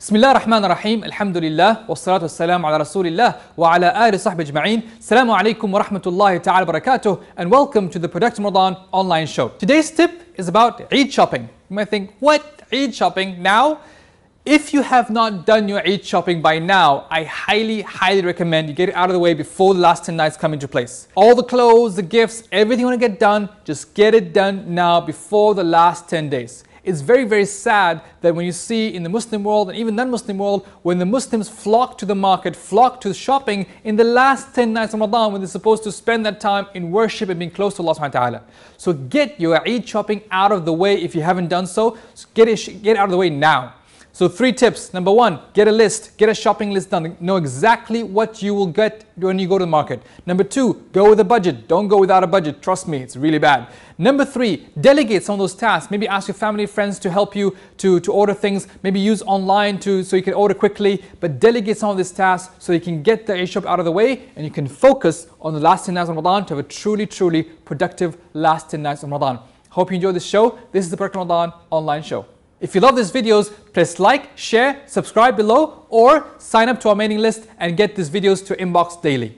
بسم الله الرحمن الرحيم الحمد لله والصلاة salam على رسول wa ala آل صحب أجمعين السلام wa ورحمة الله تعالى and welcome to the Product Ramadan online show. Today's tip is about Eid shopping. You might think, what? Eid shopping now? If you have not done your Eid shopping by now, I highly, highly recommend you get it out of the way before the last 10 nights come into place. All the clothes, the gifts, everything you want to get done, just get it done now before the last 10 days. It's very, very sad that when you see in the Muslim world and even non-Muslim world, when the Muslims flock to the market, flock to shopping in the last 10 nights of Ramadan when they're supposed to spend that time in worship and being close to Allah subhanahu wa ta'ala. So get your Eid shopping out of the way if you haven't done so. so get it, get out of the way now. So three tips. Number one, get a list. Get a shopping list done. Know exactly what you will get when you go to the market. Number two, go with a budget. Don't go without a budget. Trust me, it's really bad. Number three, delegate some of those tasks. Maybe ask your family, friends to help you to, to order things. Maybe use online to so you can order quickly. But delegate some of these tasks so you can get the shop out of the way and you can focus on the last 10 nights of Ramadan to have a truly, truly productive last 10 nights of Ramadan. Hope you enjoyed this show. This is the Product Ramadan online show. If you love these videos, press like, share, subscribe below or sign up to our mailing list and get these videos to inbox daily.